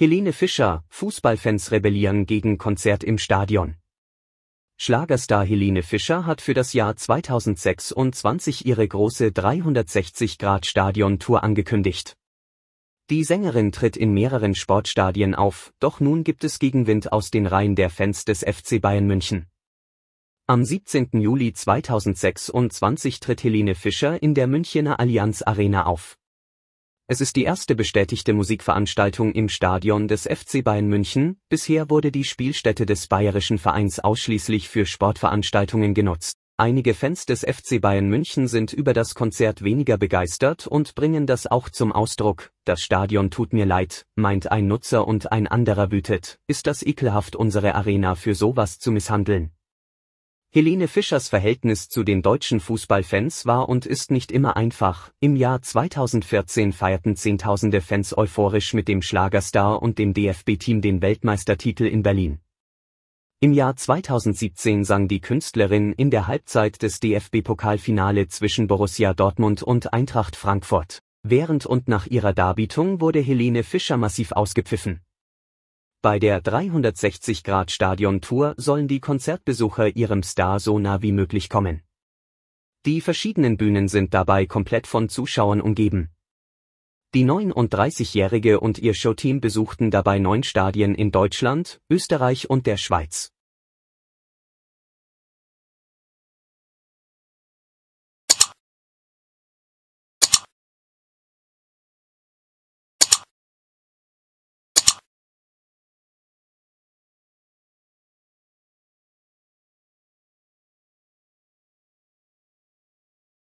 Helene Fischer, Fußballfans rebellieren gegen Konzert im Stadion. Schlagerstar Helene Fischer hat für das Jahr 2026 ihre große 360-Grad-Stadion-Tour angekündigt. Die Sängerin tritt in mehreren Sportstadien auf, doch nun gibt es Gegenwind aus den Reihen der Fans des FC Bayern München. Am 17. Juli 2026 tritt Helene Fischer in der Münchener Allianz Arena auf. Es ist die erste bestätigte Musikveranstaltung im Stadion des FC Bayern München, bisher wurde die Spielstätte des bayerischen Vereins ausschließlich für Sportveranstaltungen genutzt. Einige Fans des FC Bayern München sind über das Konzert weniger begeistert und bringen das auch zum Ausdruck. Das Stadion tut mir leid, meint ein Nutzer und ein anderer wütet. Ist das ekelhaft, unsere Arena für sowas zu misshandeln? Helene Fischers Verhältnis zu den deutschen Fußballfans war und ist nicht immer einfach. Im Jahr 2014 feierten Zehntausende Fans euphorisch mit dem Schlagerstar und dem DFB-Team den Weltmeistertitel in Berlin. Im Jahr 2017 sang die Künstlerin in der Halbzeit des DFB-Pokalfinale zwischen Borussia Dortmund und Eintracht Frankfurt. Während und nach ihrer Darbietung wurde Helene Fischer massiv ausgepfiffen. Bei der 360-Grad-Stadion-Tour sollen die Konzertbesucher ihrem Star so nah wie möglich kommen. Die verschiedenen Bühnen sind dabei komplett von Zuschauern umgeben. Die 39-Jährige und ihr Showteam besuchten dabei neun Stadien in Deutschland, Österreich und der Schweiz.